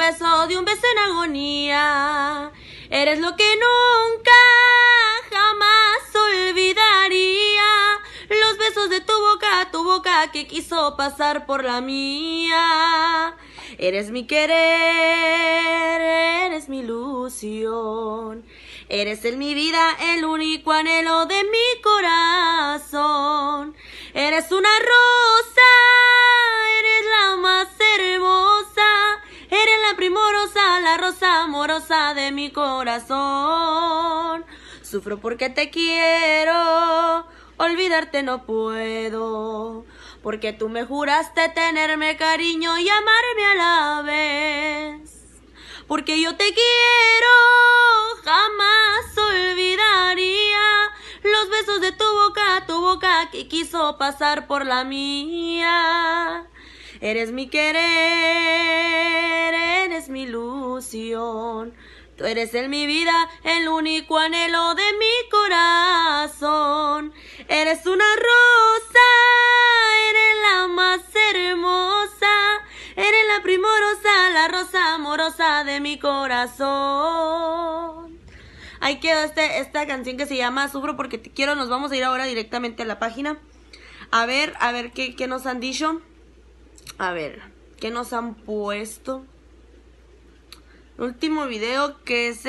beso, de un beso en agonía. Eres lo que nunca jamás olvidaría. Los besos de tu boca, tu boca que quiso pasar por la mía. Eres mi querer, eres mi ilusión. Eres en mi vida el único anhelo de mi corazón. Eres una rosa rosa amorosa de mi corazón. Sufro porque te quiero, olvidarte no puedo, porque tú me juraste tenerme cariño y amarme a la vez. Porque yo te quiero, jamás olvidaría los besos de tu boca, tu boca que quiso pasar por la mía. Eres mi querer mi ilusión. Tú eres en mi vida el único anhelo de mi corazón. Eres una rosa, eres la más hermosa. Eres la primorosa, la rosa amorosa de mi corazón ahí quedó este, esta canción que se llama Sufro porque te quiero. Nos vamos a ir ahora directamente a la página. A ver, a ver qué, qué nos han dicho. A ver, qué nos han puesto último video que es